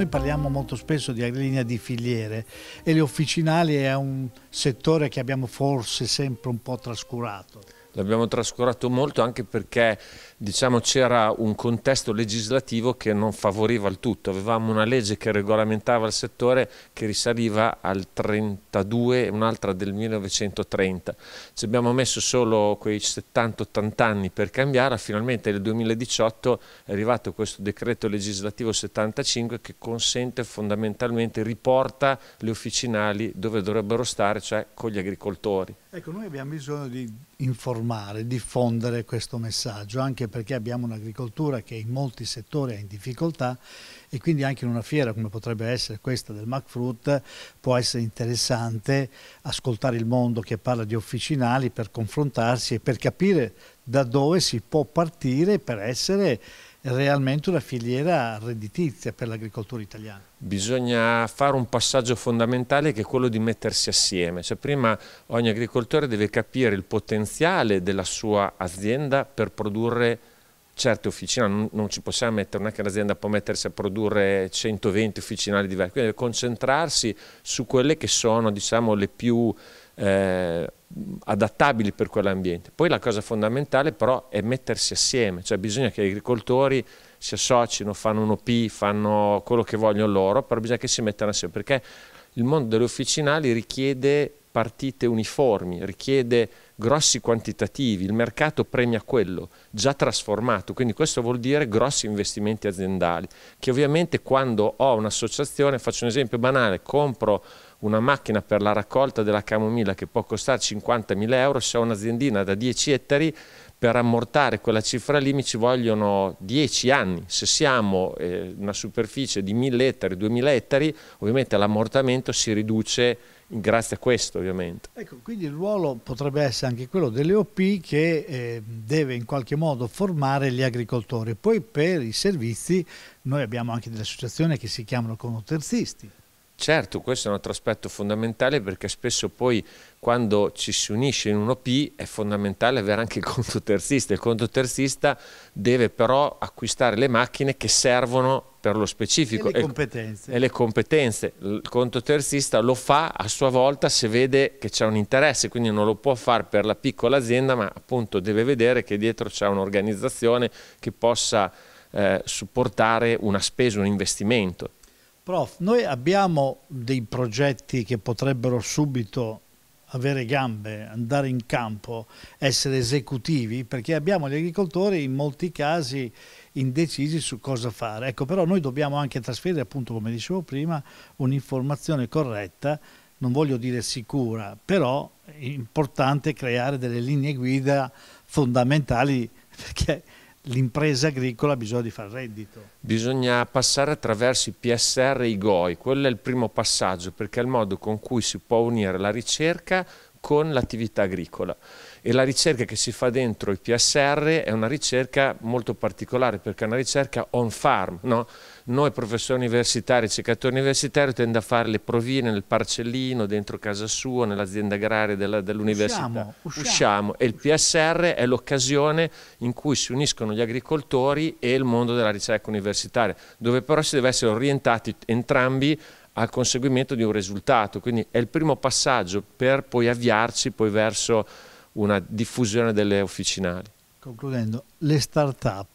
Noi parliamo molto spesso di agrilinea di filiere e le officinali è un settore che abbiamo forse sempre un po' trascurato. L'abbiamo trascurato molto anche perché diciamo, c'era un contesto legislativo che non favoriva il tutto. Avevamo una legge che regolamentava il settore che risaliva al 32 un'altra del 1930. Ci abbiamo messo solo quei 70-80 anni per cambiare, finalmente nel 2018 è arrivato questo decreto legislativo 75 che consente fondamentalmente, riporta le officinali dove dovrebbero stare, cioè con gli agricoltori. Ecco, noi abbiamo bisogno di informare, diffondere questo messaggio anche perché abbiamo un'agricoltura che in molti settori è in difficoltà e quindi anche in una fiera come potrebbe essere questa del MacFruit può essere interessante ascoltare il mondo che parla di officinali per confrontarsi e per capire da dove si può partire per essere realmente una filiera redditizia per l'agricoltura italiana. Bisogna fare un passaggio fondamentale che è quello di mettersi assieme, cioè prima ogni agricoltore deve capire il potenziale della sua azienda per produrre certe officine, non, non ci possiamo mettere, non è che l'azienda può mettersi a produrre 120 officinali diversi, quindi deve concentrarsi su quelle che sono diciamo, le più eh, adattabili per quell'ambiente. Poi la cosa fondamentale però è mettersi assieme, cioè bisogna che gli agricoltori si associino, fanno un OP, fanno quello che vogliono loro, però bisogna che si mettano assieme, perché il mondo delle officinali richiede partite uniformi, richiede grossi quantitativi, il mercato premia quello già trasformato, quindi questo vuol dire grossi investimenti aziendali, che ovviamente quando ho un'associazione, faccio un esempio banale, compro una macchina per la raccolta della camomilla che può costare 50.000 euro, se ho un'aziendina da 10 ettari, per ammortare quella cifra lì mi ci vogliono 10 anni. Se siamo eh, una superficie di 1000 ettari, 2000 ettari, ovviamente l'ammortamento si riduce grazie a questo ovviamente. Ecco, quindi il ruolo potrebbe essere anche quello delle OP che eh, deve in qualche modo formare gli agricoltori. Poi per i servizi noi abbiamo anche delle associazioni che si chiamano conoterzisti. Certo, questo è un altro aspetto fondamentale perché spesso poi quando ci si unisce in un OP è fondamentale avere anche il conto terzista. Il conto terzista deve però acquistare le macchine che servono per lo specifico. E le ecco, competenze. E le competenze. Il conto terzista lo fa a sua volta se vede che c'è un interesse, quindi non lo può fare per la piccola azienda, ma appunto deve vedere che dietro c'è un'organizzazione che possa eh, supportare una spesa, un investimento. Prof, noi abbiamo dei progetti che potrebbero subito avere gambe, andare in campo, essere esecutivi, perché abbiamo gli agricoltori in molti casi indecisi su cosa fare. Ecco, però noi dobbiamo anche trasferire, appunto, come dicevo prima, un'informazione corretta, non voglio dire sicura, però è importante creare delle linee guida fondamentali perché l'impresa agricola ha bisogno di fare reddito. Bisogna passare attraverso i PSR e i GOI, quello è il primo passaggio perché è il modo con cui si può unire la ricerca con l'attività agricola e la ricerca che si fa dentro il PSR è una ricerca molto particolare perché è una ricerca on farm. No? Noi professori universitari, ricercatori universitari tende a fare le provine nel parcellino, dentro casa sua, nell'azienda agraria dell'università. usciamo, usciamo, usciamo e il PSR è l'occasione in cui si uniscono gli agricoltori e il mondo della ricerca universitaria, dove però si deve essere orientati entrambi al conseguimento di un risultato. Quindi è il primo passaggio per poi avviarci poi verso una diffusione delle officinali. Concludendo, le start-up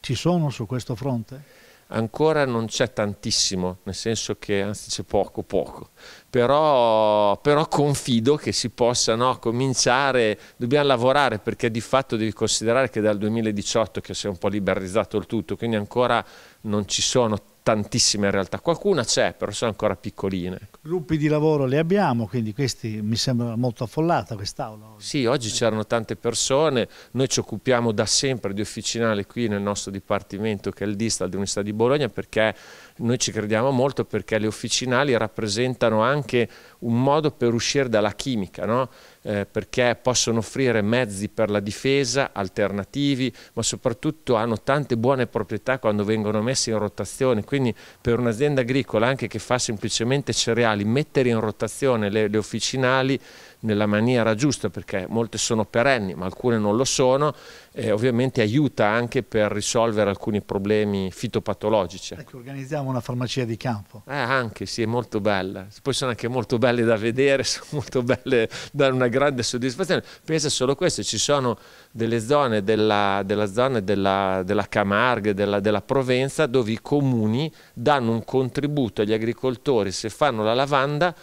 ci sono su questo fronte? Ancora non c'è tantissimo, nel senso che anzi c'è poco poco, però, però confido che si possa no, cominciare, dobbiamo lavorare perché di fatto devi considerare che dal 2018 che si è un po' liberalizzato il tutto, quindi ancora non ci sono tantissime in realtà, qualcuna c'è, però sono ancora piccoline. Ecco. Gruppi di lavoro li abbiamo, quindi questi mi sembra molto affollata quest'aula. Oggi. Sì, oggi c'erano tante persone, noi ci occupiamo da sempre di officinale qui nel nostro dipartimento che è il DISTA dell'Università di Bologna perché noi ci crediamo molto perché le officinali rappresentano anche un modo per uscire dalla chimica, no? eh, perché possono offrire mezzi per la difesa, alternativi, ma soprattutto hanno tante buone proprietà quando vengono messi in rotazione. Quindi per un'azienda agricola anche che fa semplicemente cereali, mettere in rotazione le, le officinali nella maniera giusta perché molte sono perenni ma alcune non lo sono e ovviamente aiuta anche per risolvere alcuni problemi fitopatologici. Ecco, organizziamo una farmacia di campo. Eh, anche, sì, è molto bella. Poi sono anche molto belle da vedere, sono molto belle, danno una grande soddisfazione. Pensa solo questo, ci sono delle zone della, della zona della, della Camargue, della, della Provenza, dove i comuni danno un contributo agli agricoltori se fanno la lavanda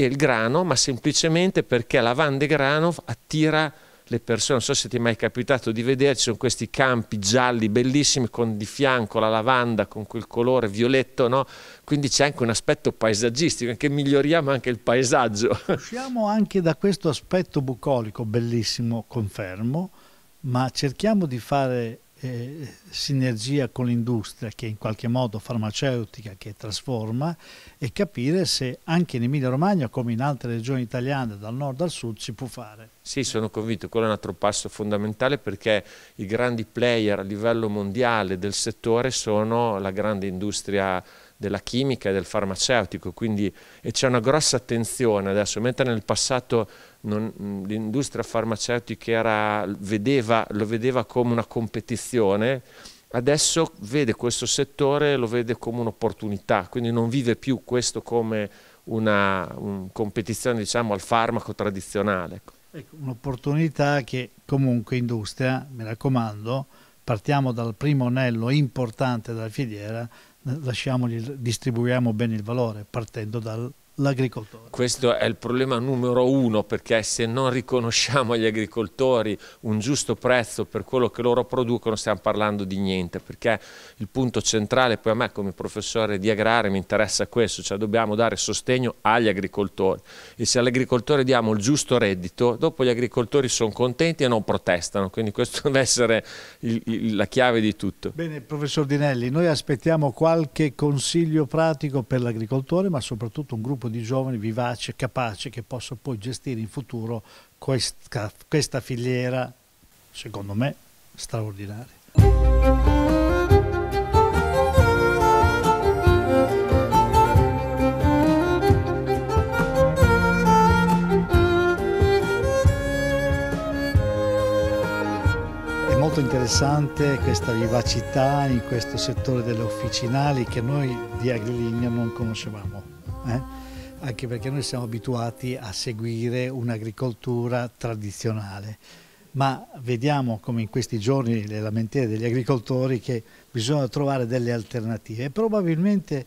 e il grano, ma semplicemente perché la Van de Grano attira le persone. Non so se ti è mai capitato di vedere, sono questi campi gialli bellissimi con di fianco la lavanda con quel colore violetto, no? Quindi c'è anche un aspetto paesaggistico, che miglioriamo anche il paesaggio. Usciamo anche da questo aspetto bucolico bellissimo, confermo, ma cerchiamo di fare eh, sinergia con l'industria che in qualche modo farmaceutica che trasforma e capire se anche in Emilia Romagna come in altre regioni italiane dal nord al sud si può fare. Sì, sono convinto, quello è un altro passo fondamentale perché i grandi player a livello mondiale del settore sono la grande industria della chimica e del farmaceutico, quindi c'è una grossa attenzione adesso, mentre nel passato l'industria farmaceutica era, vedeva, lo vedeva come una competizione, adesso vede questo settore, lo vede come un'opportunità, quindi non vive più questo come una un competizione diciamo, al farmaco tradizionale. Ecco, ecco un'opportunità che comunque industria, mi raccomando, partiamo dal primo anello importante della filiera, lasciamoli, distribuiamo bene il valore partendo dal, l'agricoltore. Questo è il problema numero uno perché se non riconosciamo agli agricoltori un giusto prezzo per quello che loro producono stiamo parlando di niente perché il punto centrale poi a me come professore di agraria mi interessa questo, cioè dobbiamo dare sostegno agli agricoltori e se all'agricoltore diamo il giusto reddito dopo gli agricoltori sono contenti e non protestano, quindi questo deve essere il, il, la chiave di tutto. Bene professor Dinelli, noi aspettiamo qualche consiglio pratico per l'agricoltore ma soprattutto un gruppo gruppo di giovani vivace, capace, che possa poi gestire in futuro questa, questa filiera, secondo me, straordinaria. molto interessante questa vivacità in questo settore delle officinali che noi di Agriligno non conoscevamo eh? anche perché noi siamo abituati a seguire un'agricoltura tradizionale, ma vediamo come in questi giorni le lamentele degli agricoltori che bisogna trovare delle alternative probabilmente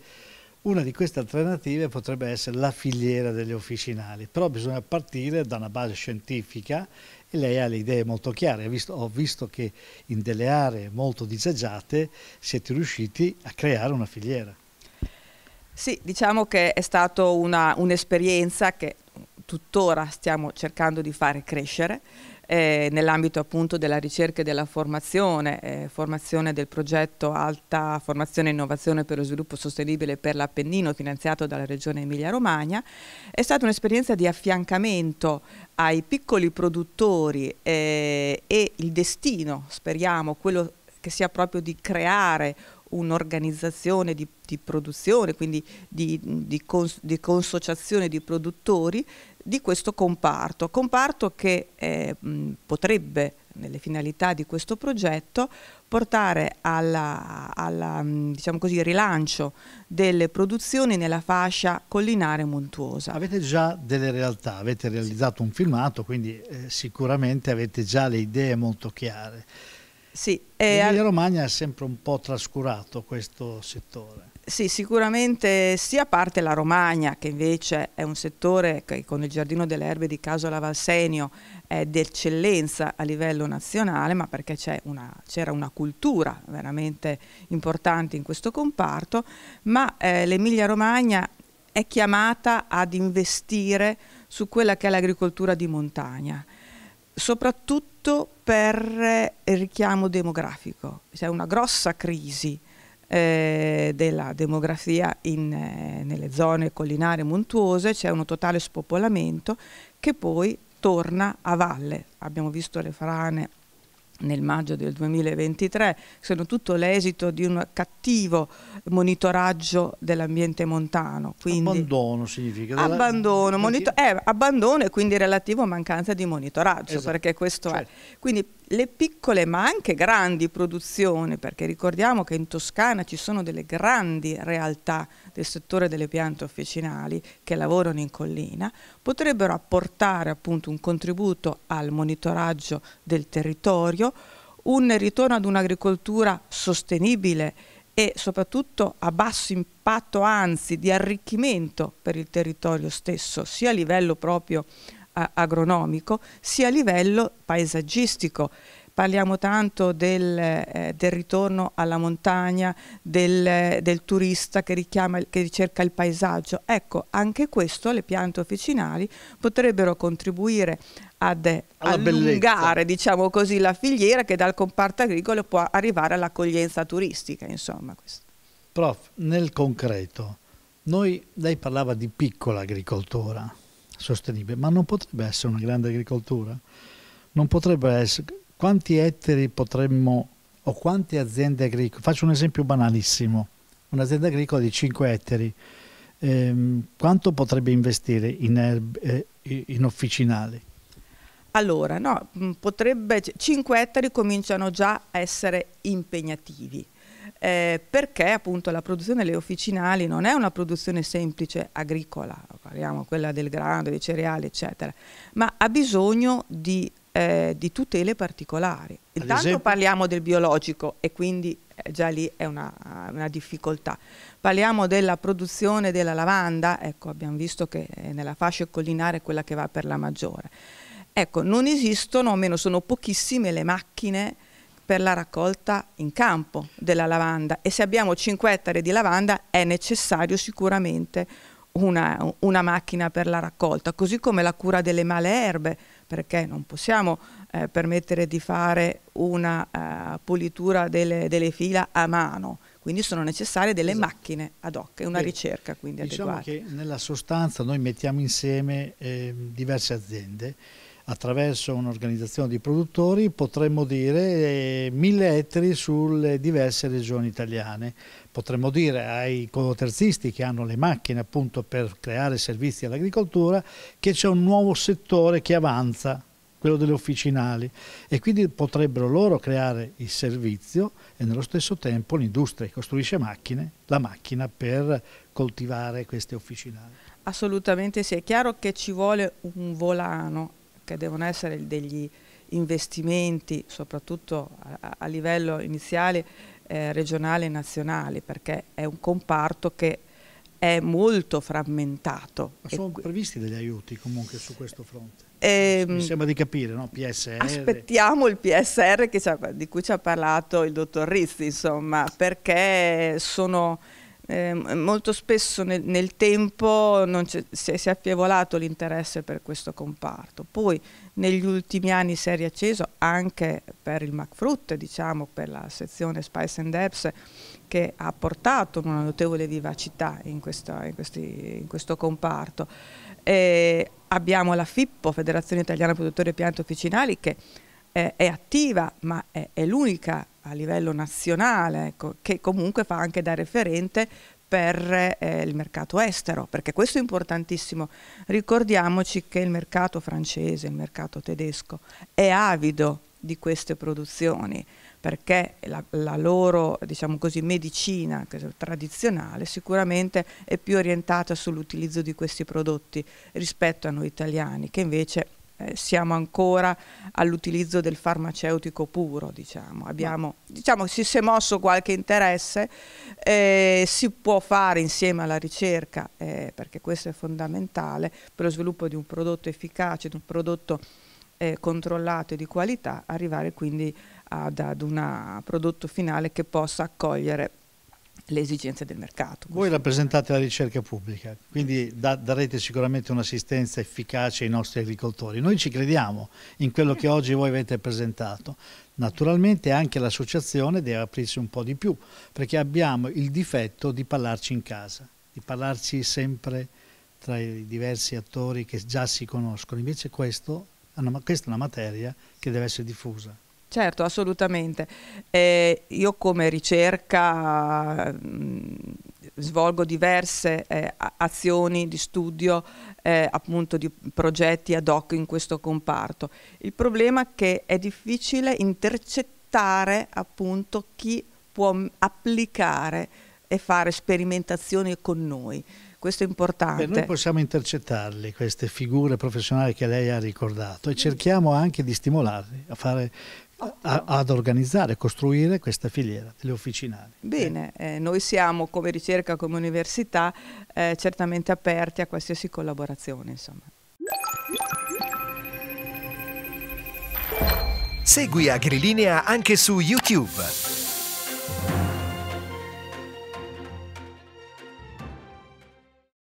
una di queste alternative potrebbe essere la filiera degli officinali, però bisogna partire da una base scientifica e lei ha le idee molto chiare. ho visto che in delle aree molto disagiate siete riusciti a creare una filiera. Sì, diciamo che è stata un'esperienza che tuttora stiamo cercando di fare crescere eh, nell'ambito appunto della ricerca e della formazione, eh, formazione del progetto Alta Formazione e Innovazione per lo Sviluppo Sostenibile per l'Appennino finanziato dalla Regione Emilia-Romagna, è stata un'esperienza di affiancamento ai piccoli produttori eh, e il destino, speriamo, quello che sia proprio di creare un'organizzazione di, di, produzione, quindi di, di, cons di, consociazione di produttori di questo comparto, comparto che eh, potrebbe nelle finalità di questo progetto portare al diciamo rilancio delle produzioni nella fascia collinare montuosa. Avete già delle realtà, avete realizzato un filmato, quindi eh, sicuramente avete già le idee molto chiare. Sì, eh, L'Emilia Romagna ha sempre un po' trascurato questo settore. Sì, sicuramente sia parte la Romagna, che invece è un settore che con il Giardino delle Erbe di Caso Casola Valsenio è d'eccellenza a livello nazionale, ma perché c'era una, una, cultura veramente importante in questo comparto, ma eh, l'Emilia Romagna è chiamata ad investire su quella che è l'agricoltura di montagna soprattutto per eh, il richiamo demografico. C'è una grossa crisi eh, della demografia in, eh, nelle zone collinari e montuose, c'è uno totale spopolamento che poi torna a valle. Abbiamo visto le frane nel maggio del 2023 sono tutto l'esito di un cattivo monitoraggio dell'ambiente montano. Quindi, abbandono significa? Della... Abbandono, monitor- eh, abbandono e quindi relativo mancanza di monitoraggio, esatto. perché questo certo. è. Quindi le piccole ma anche grandi produzioni, perché ricordiamo che in Toscana ci sono delle grandi realtà del settore delle piante officinali che lavorano in collina, potrebbero apportare appunto un contributo al monitoraggio del territorio necessario un ritorno ad un'agricoltura sostenibile e soprattutto a basso impatto, anzi di arricchimento per il territorio stesso, sia a livello proprio eh, agronomico, sia a livello paesaggistico parliamo tanto del, eh, del ritorno alla montagna, del, del turista che, richiama, che ricerca il paesaggio. Ecco, anche questo le piante officinali potrebbero contribuire ad alla allungare diciamo così, la filiera che dal comparto agricolo può arrivare all'accoglienza turistica. Insomma, Prof, nel concreto, noi, lei parlava di piccola agricoltura sostenibile, ma non potrebbe essere una grande agricoltura? Non potrebbe essere, quanti ettari potremmo o quante aziende agricole, faccio un esempio banalissimo, un'azienda agricola di 5 ettari, ehm, quanto potrebbe investire in, erbe, eh, in officinali? Allora, no, mm, potrebbe, 5 cioè, ettari cominciano già a essere impegnativi. Eh, perché appunto la produzione delle officinali non è una produzione semplice agricola, parliamo quella del grano, dei cereali, eccetera, ma ha bisogno di eh, di tutele particolari. Intanto esempio... parliamo del biologico e quindi eh, già lì è una, una, difficoltà. Parliamo della produzione della lavanda, ecco abbiamo visto che eh, nella fascia collinare è quella che va per la maggiore. Ecco, non esistono, almeno sono pochissime le macchine per la raccolta in campo della lavanda e se abbiamo 5 ettari di lavanda è necessario sicuramente una, una macchina per la raccolta, così come la cura delle male erbe perché non possiamo eh, permettere di fare una eh, pulitura delle, delle, fila a mano, quindi sono necessarie delle esatto. macchine ad hoc, è una Beh, ricerca quindi diciamo adeguata. Diciamo che nella sostanza noi mettiamo insieme eh, diverse aziende attraverso un'organizzazione di produttori potremmo dire eh, mille ettari sulle diverse regioni italiane. Potremmo dire ai coloterzisti che hanno le macchine appunto per creare servizi all'agricoltura che c'è un nuovo settore che avanza quello delle officinali e quindi potrebbero loro creare il servizio e nello stesso tempo l'industria che costruisce macchine, la macchina per coltivare queste officinali. Assolutamente sì, è chiaro che ci vuole un volano che devono essere degli investimenti, soprattutto a, a livello iniziale, eh, regionale e nazionale, perché è un comparto che è molto frammentato. Ma sono previsti degli aiuti comunque su questo fronte? Ehm, Mi sembra di capire, no? PSR. Aspettiamo il PSR di cui ci ha parlato il dottor Rizzi, insomma, perché sono eh, molto spesso nel, nel tempo si, è, affievolato l'interesse per questo comparto. Poi negli ultimi anni si è riacceso anche per il McFruit, diciamo, per la sezione Spice and Herbs che ha portato una notevole vivacità in questo, in questi, in questo comparto. Eh, abbiamo la FIPPO, Federazione Italiana Produttori Piante Officinali, che è, è attiva ma è, è l'unica a livello nazionale, ecco, che comunque fa anche da referente per eh, il mercato estero, perché questo è importantissimo. Ricordiamoci che il mercato francese, il mercato tedesco è avido di queste produzioni, perché la, la loro diciamo così, medicina tradizionale sicuramente è più orientata sull'utilizzo di questi prodotti rispetto a noi italiani, che invece eh, siamo ancora all'utilizzo del farmaceutico puro, diciamo. Abbiamo, diciamo, si è mosso qualche interesse, eh, si può fare insieme alla ricerca, eh, perché questo è fondamentale, per lo sviluppo di un prodotto efficace, di un prodotto eh, controllato e di qualità, arrivare quindi ad, ad un prodotto finale che possa accogliere le esigenze del mercato. Voi rappresentate la ricerca pubblica, quindi da, darete sicuramente un'assistenza efficace ai nostri agricoltori. Noi ci crediamo in quello che oggi voi avete presentato. Naturalmente anche l'associazione deve aprirsi un po' di più, perché abbiamo il difetto di parlarci in casa, di parlarci sempre tra i diversi attori che già si conoscono. Invece questo, questa è una materia che deve essere diffusa. Certo, assolutamente. Eh, io come ricerca mh, mm, svolgo diverse eh, azioni di studio, eh, appunto di progetti ad hoc in questo comparto. Il problema è che è difficile intercettare appunto chi può applicare e fare sperimentazioni con noi. Questo è importante. Beh, noi possiamo intercettarli, queste figure professionali che lei ha ricordato, e cerchiamo anche di stimolarli a fare a, ad organizzare, costruire questa filiera delle officinali. Bene, eh, noi siamo come ricerca, come università, eh, certamente aperti a qualsiasi collaborazione. Insomma. Segui Agrilinea anche su YouTube.